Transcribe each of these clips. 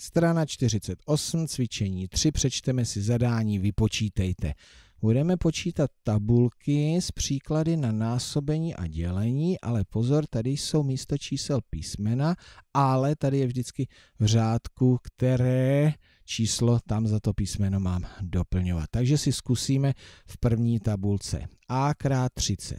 Strana 48, cvičení 3, přečteme si zadání, vypočítejte. Budeme počítat tabulky s příklady na násobení a dělení, ale pozor, tady jsou místo čísel písmena, ale tady je vždycky v řádku, které číslo tam za to písmeno mám doplňovat. Takže si zkusíme v první tabulce. A krát 30.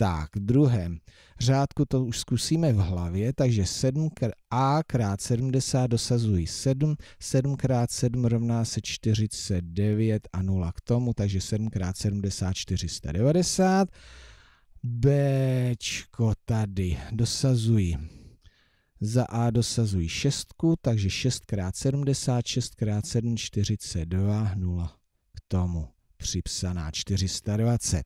Tak, v druhém řádku to už zkusíme v hlavě, takže 7 kr a krát 70 dosazuji 7, 7 krát 7 rovná se 49 a 0 k tomu, takže 7 krát 70 490. Bčko tady dosazuji za A dosazuji šestku, takže 6 krát 70, 6 krát 7, 42, 0 k tomu připsaná 420.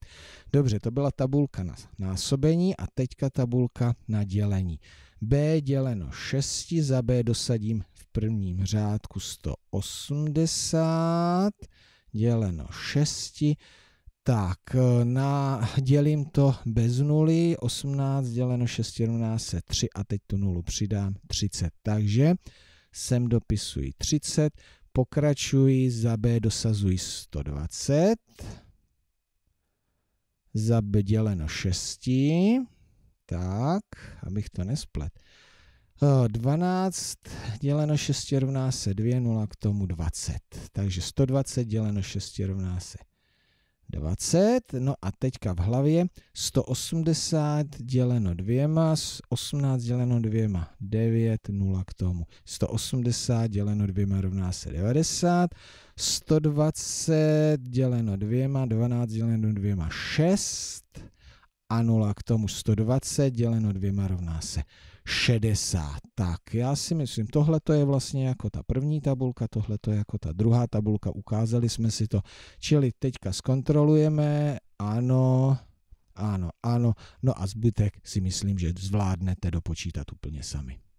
Dobře, to byla tabulka na násobení a teďka tabulka na dělení. B děleno 6, za B dosadím v prvním řádku 180, děleno 6, tak, eh, na, dělím to bez nuly, 18 děleno 6, rovná se 3 a teď tu nulu přidám 30. Takže sem dopisuji 30, pokračuji, za B dosazuji 120, za B děleno 6, tak, abych to nesplet. 12 eh, děleno 6 rovná se 2, 0 k tomu 20. Takže 120 děleno 6 rovná se 20. No a teďka v hlavě 180 děleno dvěma, 18 děleno dvěma, 9, 0 k tomu. 180 děleno dvěma rovná se 90, 120 děleno dvěma, 12 děleno dvěma, 6, a 0 k tomu 120 děleno dvěma rovná se 60. Tak já si myslím, tohle to je vlastně jako ta první tabulka, tohle to je jako ta druhá tabulka, ukázali jsme si to. Čili teďka zkontrolujeme, ano, ano, ano, no a zbytek si myslím, že zvládnete dopočítat úplně sami.